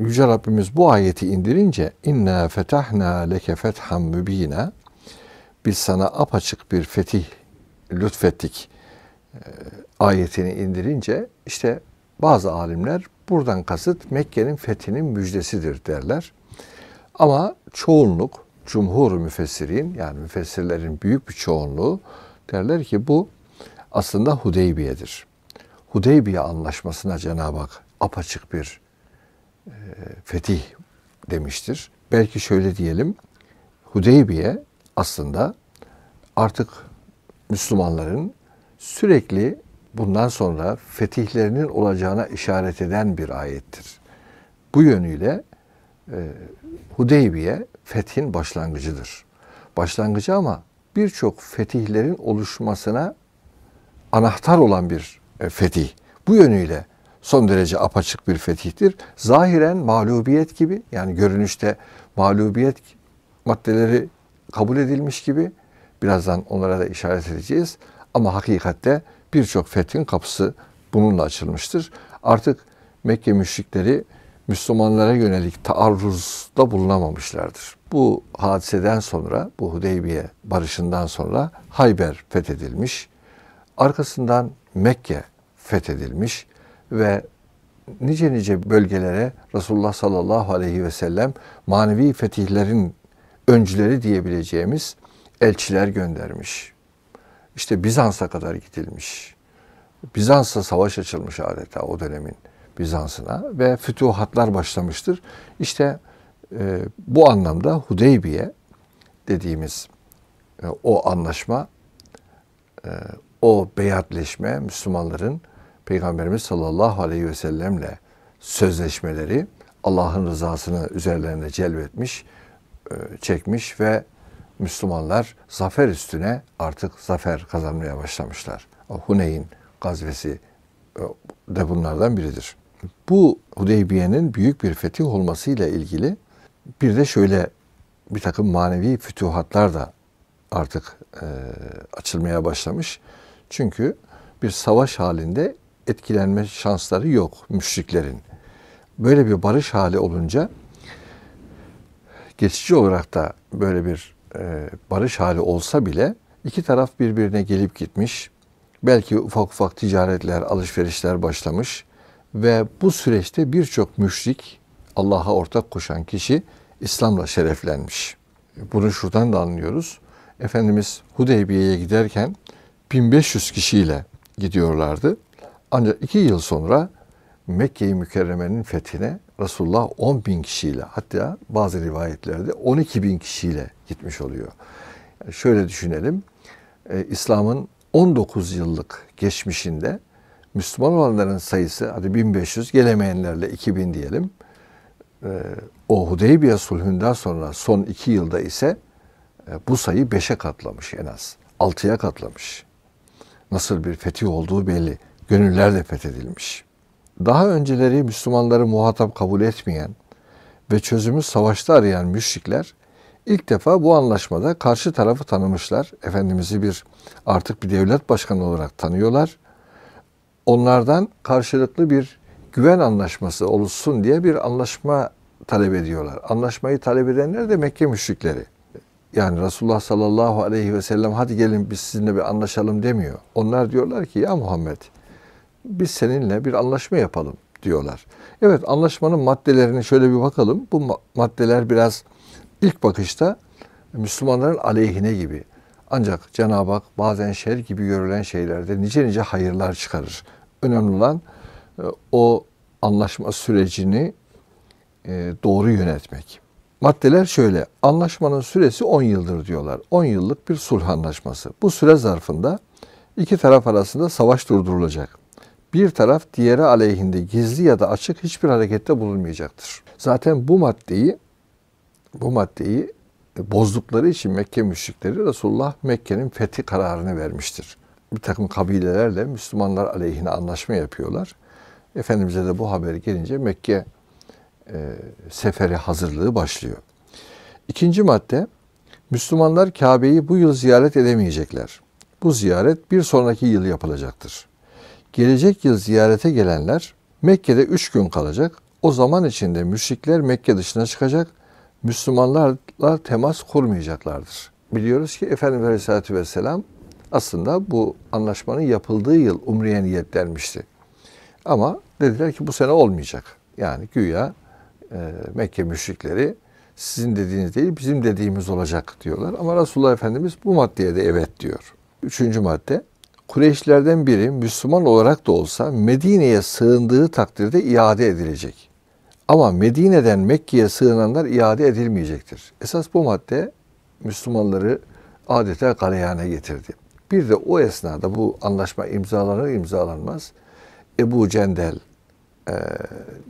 Yüce Rabbimiz bu ayeti indirince inna fetahna leke fethan mübine biz sana apaçık bir fetih lütfettik e, ayetini indirince işte bazı alimler buradan kasıt Mekke'nin fethinin müjdesidir derler. Ama çoğunluk cumhur müfessirin yani müfessirlerin büyük bir çoğunluğu derler ki bu aslında Hudeybiye'dir. Hudeybiye anlaşmasına Cenab-ı Hak apaçık bir fetih demiştir. Belki şöyle diyelim. Hudeybiye aslında artık Müslümanların sürekli bundan sonra fetihlerinin olacağına işaret eden bir ayettir. Bu yönüyle e, Hudeybiye fethin başlangıcıdır. Başlangıcı ama birçok fetihlerin oluşmasına anahtar olan bir e, fetih. Bu yönüyle son derece apaçık bir fetihtir. Zahiren mağlubiyet gibi yani görünüşte mağlubiyet maddeleri kabul edilmiş gibi birazdan onlara da işaret edeceğiz. Ama hakikatte birçok fethin kapısı bununla açılmıştır. Artık Mekke müşrikleri Müslümanlara yönelik taarruzda bulunamamışlardır. Bu hadiseden sonra, bu Hudeybiye barışından sonra Hayber fethedilmiş. Arkasından Mekke fethedilmiş ve nice nice bölgelere Resulullah sallallahu aleyhi ve sellem manevi fetihlerin öncüleri diyebileceğimiz elçiler göndermiş. İşte Bizans'a kadar gidilmiş. Bizans'a savaş açılmış adeta o dönemin Bizans'ına ve fütuhatlar başlamıştır. İşte e, bu anlamda Hudeybiye dediğimiz e, o anlaşma, e, o beyatleşme Müslümanların Peygamberimiz sallallahu aleyhi ve sellemle sözleşmeleri Allah'ın rızasını üzerlerine celbetmiş, e, çekmiş ve Müslümanlar zafer üstüne artık zafer kazanmaya başlamışlar. O Huneyn gazvesi e, de bunlardan biridir. Bu Hudeybiye'nin büyük bir fetih olmasıyla ilgili bir de şöyle bir takım manevi fütuhatlar da artık e, açılmaya başlamış. Çünkü bir savaş halinde etkilenme şansları yok müşriklerin. Böyle bir barış hali olunca geçici olarak da böyle bir e, barış hali olsa bile iki taraf birbirine gelip gitmiş. Belki ufak ufak ticaretler, alışverişler başlamış ve bu süreçte birçok müşrik, Allah'a ortak koşan kişi İslam'la şereflenmiş. Bunu şuradan da anlıyoruz. Efendimiz Hudeybiye'ye giderken 1500 kişiyle gidiyorlardı. Ancak iki yıl sonra Mekke-i Mükerreme'nin fethine Resulullah 10 bin kişiyle hatta bazı rivayetlerde 12 bin kişiyle gitmiş oluyor. Yani şöyle düşünelim. E, İslam'ın 19 yıllık geçmişinde Müslüman olanların sayısı hadi 1500 gelemeyenlerle 2000 diyelim. E, o Hudeybiye sulhünden sonra son 2 yılda ise e, bu sayı 5'e katlamış en az. 6'ya katlamış. Nasıl bir fetih olduğu belli gönüller de fethedilmiş. Daha önceleri Müslümanları muhatap kabul etmeyen ve çözümü savaşta arayan müşrikler ilk defa bu anlaşmada karşı tarafı tanımışlar. Efendimiz'i bir artık bir devlet başkanı olarak tanıyorlar. Onlardan karşılıklı bir güven anlaşması oluşsun diye bir anlaşma talep ediyorlar. Anlaşmayı talep edenler de Mekke müşrikleri. Yani Resulullah sallallahu aleyhi ve sellem hadi gelin biz sizinle bir anlaşalım demiyor. Onlar diyorlar ki ya Muhammed biz seninle bir anlaşma yapalım diyorlar. Evet anlaşmanın maddelerini şöyle bir bakalım. Bu maddeler biraz ilk bakışta Müslümanların aleyhine gibi. Ancak Cenab-ı Hak bazen şer gibi görülen şeylerde nice nice hayırlar çıkarır. Önemli olan e, o anlaşma sürecini e, doğru yönetmek. Maddeler şöyle, anlaşmanın süresi 10 yıldır diyorlar. 10 yıllık bir sulh anlaşması. Bu süre zarfında iki taraf arasında savaş durdurulacak bir taraf diğeri aleyhinde gizli ya da açık hiçbir harekette bulunmayacaktır. Zaten bu maddeyi bu maddeyi bozdukları için Mekke müşrikleri Resulullah Mekke'nin fethi kararını vermiştir. Bir takım kabilelerle Müslümanlar aleyhine anlaşma yapıyorlar. Efendimiz'e de bu haber gelince Mekke e, seferi hazırlığı başlıyor. İkinci madde, Müslümanlar Kabe'yi bu yıl ziyaret edemeyecekler. Bu ziyaret bir sonraki yıl yapılacaktır. Gelecek yıl ziyarete gelenler Mekke'de üç gün kalacak. O zaman içinde müşrikler Mekke dışına çıkacak. Müslümanlarla temas kurmayacaklardır. Biliyoruz ki Efendimiz Aleyhisselatü Vesselam aslında bu anlaşmanın yapıldığı yıl Umre'ye niyetlenmişti. Ama dediler ki bu sene olmayacak. Yani güya e, Mekke müşrikleri sizin dediğiniz değil bizim dediğimiz olacak diyorlar. Ama Resulullah Efendimiz bu maddeye de evet diyor. Üçüncü madde Kureyşlerden biri Müslüman olarak da olsa Medine'ye sığındığı takdirde iade edilecek. Ama Medine'den Mekke'ye sığınanlar iade edilmeyecektir. Esas bu madde Müslümanları adeta galeyana getirdi. Bir de o esnada bu anlaşma imzalanır imzalanmaz Ebu Cendel e,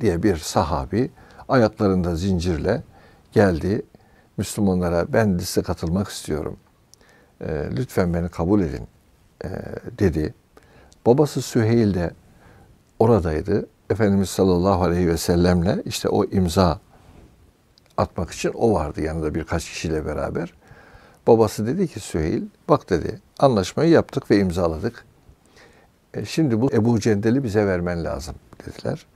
diye bir sahabi ayaklarında zincirle geldi. Müslümanlara ben liste katılmak istiyorum. E, lütfen beni kabul edin e, dedi. Babası Süheyl de oradaydı. Efendimiz sallallahu aleyhi ve sellemle işte o imza atmak için o vardı yanında birkaç kişiyle beraber. Babası dedi ki Süheyl bak dedi anlaşmayı yaptık ve imzaladık. E, şimdi bu Ebu Cendel'i bize vermen lazım dediler.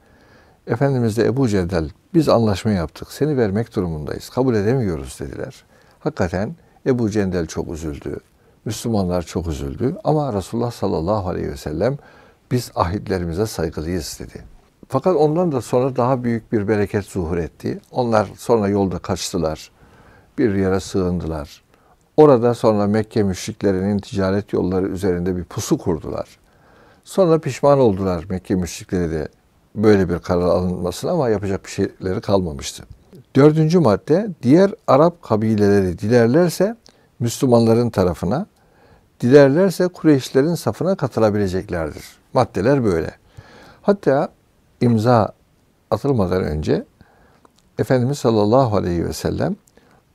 Efendimiz de Ebu Cendel biz anlaşma yaptık seni vermek durumundayız kabul edemiyoruz dediler. Hakikaten Ebu Cendel çok üzüldü. Müslümanlar çok üzüldü ama Resulullah sallallahu aleyhi ve sellem biz ahitlerimize saygılıyız dedi. Fakat ondan da sonra daha büyük bir bereket zuhur etti. Onlar sonra yolda kaçtılar. Bir yere sığındılar. Orada sonra Mekke müşriklerinin ticaret yolları üzerinde bir pusu kurdular. Sonra pişman oldular Mekke müşrikleri de böyle bir karar alınmasına ama yapacak bir şeyleri kalmamıştı. Dördüncü madde diğer Arap kabileleri dilerlerse Müslümanların tarafına dilerlerse Kureyşlerin safına katılabileceklerdir. Maddeler böyle. Hatta imza atılmadan önce Efendimiz sallallahu aleyhi ve sellem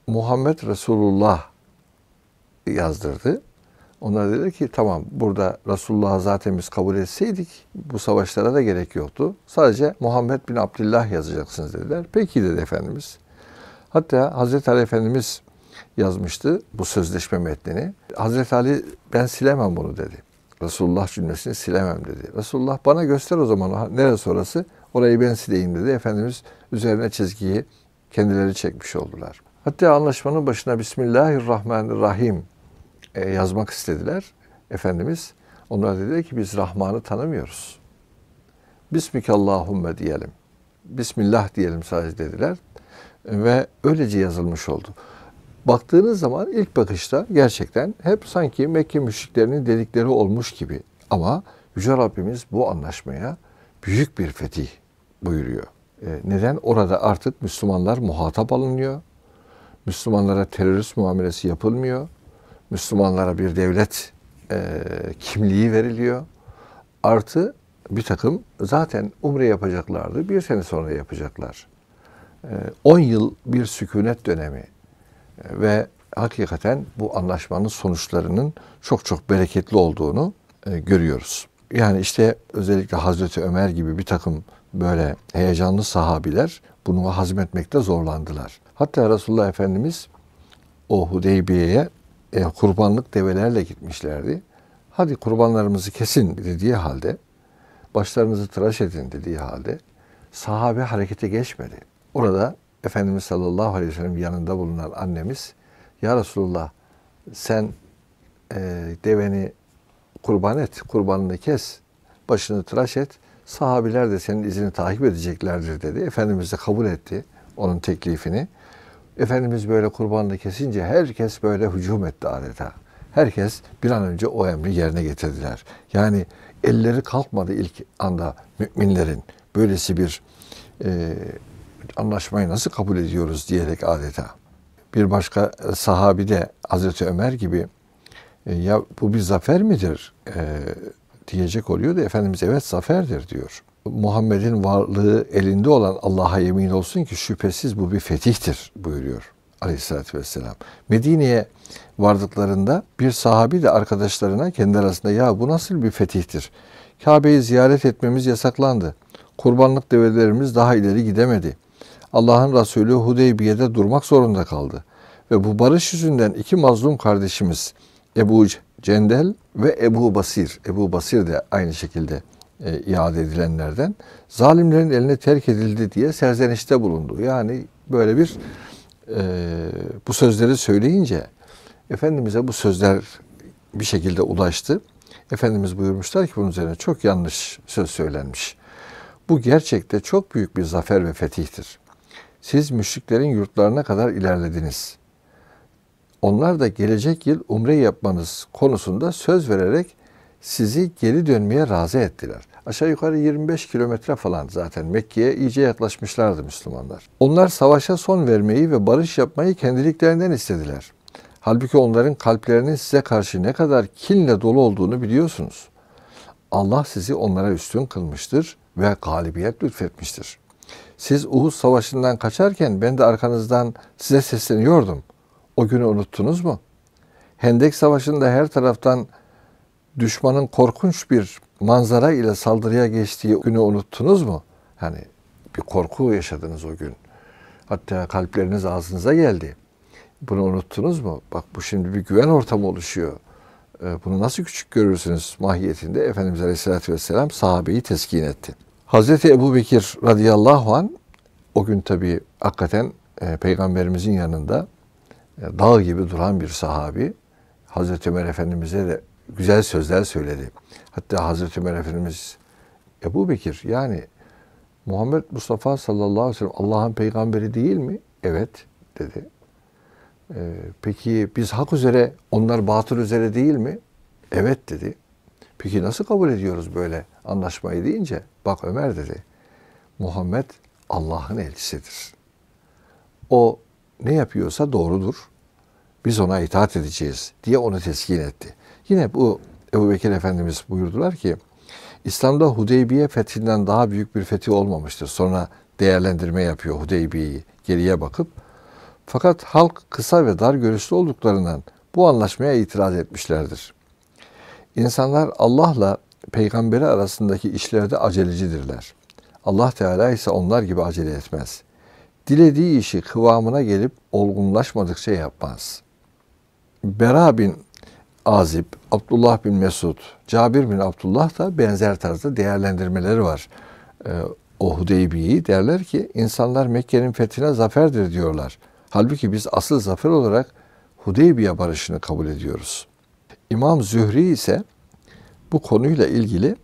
Muhammed Resulullah yazdırdı. Onlar dedi ki tamam burada Resulullah'ı zaten biz kabul etseydik bu savaşlara da gerek yoktu. Sadece Muhammed bin Abdullah yazacaksınız dediler. Peki dedi Efendimiz. Hatta Hazreti Ali Efendimiz yazmıştı bu sözleşme metnini. Hazreti Ali ben silemem bunu dedi. Resulullah cümlesini silemem dedi. Resulullah bana göster o zaman neresi orası orayı ben sileyim dedi. Efendimiz üzerine çizgiyi kendileri çekmiş oldular. Hatta anlaşmanın başına Bismillahirrahmanirrahim e, yazmak istediler. Efendimiz onlar dedi ki biz Rahman'ı tanımıyoruz. Bismikallahümme diyelim. Bismillah diyelim sadece dediler. Ve öylece yazılmış oldu baktığınız zaman ilk bakışta gerçekten hep sanki Mekke müşriklerinin dedikleri olmuş gibi. Ama Yüce Rabbimiz bu anlaşmaya büyük bir fetih buyuruyor. E, neden? Orada artık Müslümanlar muhatap alınıyor. Müslümanlara terörist muamelesi yapılmıyor. Müslümanlara bir devlet e, kimliği veriliyor. Artı bir takım zaten umre yapacaklardı. Bir sene sonra yapacaklar. 10 e, yıl bir sükunet dönemi ve hakikaten bu anlaşmanın sonuçlarının çok çok bereketli olduğunu e, görüyoruz. Yani işte özellikle Hazreti Ömer gibi bir takım böyle heyecanlı sahabiler bunu hazmetmekte zorlandılar. Hatta Resulullah Efendimiz o Hudeybiye'ye e, kurbanlık develerle gitmişlerdi. Hadi kurbanlarımızı kesin dediği halde, başlarınızı tıraş edin dediği halde sahabe harekete geçmedi. Orada Efendimiz sallallahu aleyhi ve sellem yanında bulunan annemiz Ya Resulullah sen e, deveni kurban et, kurbanını kes, başını tıraş et. Sahabiler de senin izini takip edeceklerdir dedi. Efendimiz de kabul etti onun teklifini. Efendimiz böyle kurbanını kesince herkes böyle hücum etti adeta. Herkes bir an önce o emri yerine getirdiler. Yani elleri kalkmadı ilk anda müminlerin. Böylesi bir e, anlaşmayı nasıl kabul ediyoruz diyerek adeta. Bir başka e, sahabi de Hazreti Ömer gibi e, ya bu bir zafer midir e, diyecek oluyor da Efendimiz evet zaferdir diyor. Muhammed'in varlığı elinde olan Allah'a yemin olsun ki şüphesiz bu bir fetihtir buyuruyor aleyhissalatü vesselam. Medine'ye vardıklarında bir sahabi de arkadaşlarına kendi arasında ya bu nasıl bir fetihtir? Kabe'yi ziyaret etmemiz yasaklandı. Kurbanlık develerimiz daha ileri gidemedi. Allah'ın Resulü Hudeybiye'de durmak zorunda kaldı. Ve bu barış yüzünden iki mazlum kardeşimiz Ebu Cendel ve Ebu Basir. Ebu Basir de aynı şekilde e, iade edilenlerden zalimlerin eline terk edildi diye serzenişte bulundu. Yani böyle bir e, bu sözleri söyleyince Efendimiz'e bu sözler bir şekilde ulaştı. Efendimiz buyurmuşlar ki bunun üzerine çok yanlış söz söylenmiş. Bu gerçekte çok büyük bir zafer ve fetihtir. Siz müşriklerin yurtlarına kadar ilerlediniz. Onlar da gelecek yıl umre yapmanız konusunda söz vererek sizi geri dönmeye razı ettiler. Aşağı yukarı 25 kilometre falan zaten Mekke'ye iyice yaklaşmışlardı Müslümanlar. Onlar savaşa son vermeyi ve barış yapmayı kendiliklerinden istediler. Halbuki onların kalplerinin size karşı ne kadar kinle dolu olduğunu biliyorsunuz. Allah sizi onlara üstün kılmıştır ve galibiyet lütfetmiştir.'' Siz Uhud Savaşı'ndan kaçarken ben de arkanızdan size sesleniyordum. O günü unuttunuz mu? Hendek Savaşı'nda her taraftan düşmanın korkunç bir manzara ile saldırıya geçtiği günü unuttunuz mu? Yani bir korku yaşadınız o gün. Hatta kalpleriniz ağzınıza geldi. Bunu unuttunuz mu? Bak bu şimdi bir güven ortamı oluşuyor. Ee, bunu nasıl küçük görürsünüz mahiyetinde Efendimiz Aleyhisselatü Vesselam sahabeyi teskin etti. Hazreti Ebu Bekir radıyallahu an o gün tabi hakikaten e, peygamberimizin yanında e, dağ gibi duran bir sahabi Hazreti Ömer Efendimiz'e de güzel sözler söyledi. Hatta Hazreti Ömer Efendimiz Ebu Bekir yani Muhammed Mustafa sallallahu aleyhi ve sellem Allah'ın peygamberi değil mi? Evet dedi. E, peki biz hak üzere onlar batıl üzere değil mi? Evet dedi. Peki nasıl kabul ediyoruz böyle anlaşmayı deyince bak Ömer dedi. Muhammed Allah'ın elçisidir. O ne yapıyorsa doğrudur. Biz ona itaat edeceğiz diye onu teskin etti. Yine bu Ebu Bekir Efendimiz buyurdular ki İslam'da Hudeybiye fethinden daha büyük bir fethi olmamıştır. Sonra değerlendirme yapıyor Hudeybiye'yi geriye bakıp. Fakat halk kısa ve dar görüşlü olduklarından bu anlaşmaya itiraz etmişlerdir. İnsanlar Allah'la peygamberi arasındaki işlerde acelecidirler. Allah Teala ise onlar gibi acele etmez. Dilediği işi kıvamına gelip olgunlaşmadıkça yapmaz. Bera bin Azib, Abdullah bin Mesud, Cabir bin Abdullah da benzer tarzda değerlendirmeleri var. Ee, o Hudeybiye'yi derler ki insanlar Mekke'nin fethine zaferdir diyorlar. Halbuki biz asıl zafer olarak Hudeybiye barışını kabul ediyoruz.'' İmam Zühri ise bu konuyla ilgili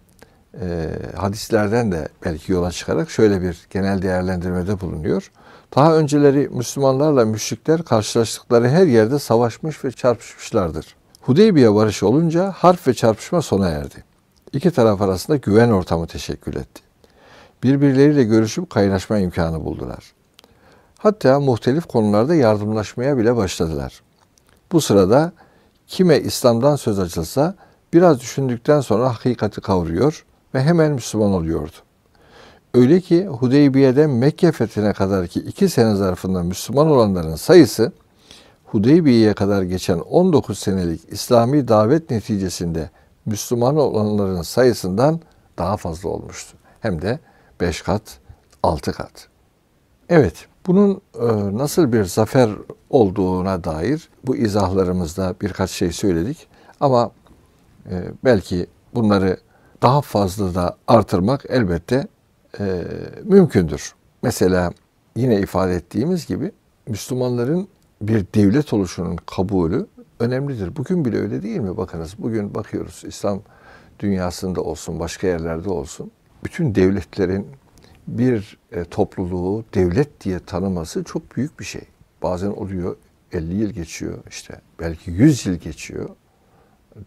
e, hadislerden de belki yola çıkarak şöyle bir genel değerlendirmede bulunuyor. Daha önceleri Müslümanlarla müşrikler karşılaştıkları her yerde savaşmış ve çarpışmışlardır. Hudeybiye barışı olunca harf ve çarpışma sona erdi. İki taraf arasında güven ortamı teşekkül etti. Birbirleriyle görüşüp kaynaşma imkanı buldular. Hatta muhtelif konularda yardımlaşmaya bile başladılar. Bu sırada Kime İslam'dan söz açılsa biraz düşündükten sonra hakikati kavruyor ve hemen Müslüman oluyordu. Öyle ki Hudeybiye'den Mekke fethine kadar ki iki sene zarfında Müslüman olanların sayısı Hudeybiye'ye kadar geçen 19 senelik İslami davet neticesinde Müslüman olanların sayısından daha fazla olmuştu. Hem de 5 kat, 6 kat. Evet, bunun e, nasıl bir zafer olduğuna dair bu izahlarımızda birkaç şey söyledik ama e, belki bunları daha fazla da artırmak elbette e, mümkündür. Mesela yine ifade ettiğimiz gibi Müslümanların bir devlet oluşunun kabulü önemlidir. Bugün bile öyle değil mi? Bakınız bugün bakıyoruz İslam dünyasında olsun başka yerlerde olsun bütün devletlerin bir e, topluluğu devlet diye tanıması çok büyük bir şey. Bazen oluyor 50 yıl geçiyor işte belki 100 yıl geçiyor.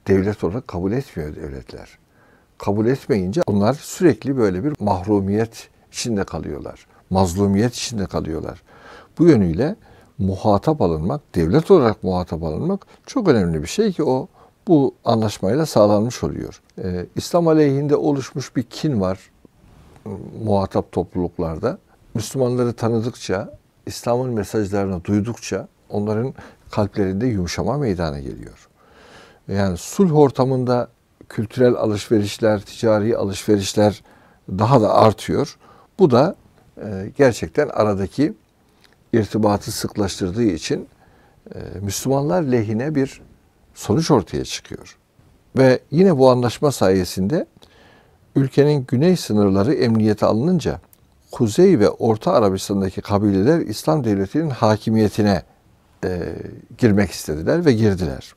Devlet olarak kabul etmiyor devletler. Kabul etmeyince onlar sürekli böyle bir mahrumiyet içinde kalıyorlar. Mazlumiyet içinde kalıyorlar. Bu yönüyle muhatap alınmak, devlet olarak muhatap alınmak çok önemli bir şey ki o bu anlaşmayla sağlanmış oluyor. Ee, İslam aleyhinde oluşmuş bir kin var muhatap topluluklarda Müslümanları tanıdıkça, İslam'ın mesajlarını duydukça onların kalplerinde yumuşama meydana geliyor. Yani sulh ortamında kültürel alışverişler, ticari alışverişler daha da artıyor. Bu da e, gerçekten aradaki irtibatı sıklaştırdığı için e, Müslümanlar lehine bir sonuç ortaya çıkıyor. Ve yine bu anlaşma sayesinde Ülkenin güney sınırları emniyete alınınca Kuzey ve Orta Arabistan'daki kabileler İslam devletinin hakimiyetine e, girmek istediler ve girdiler.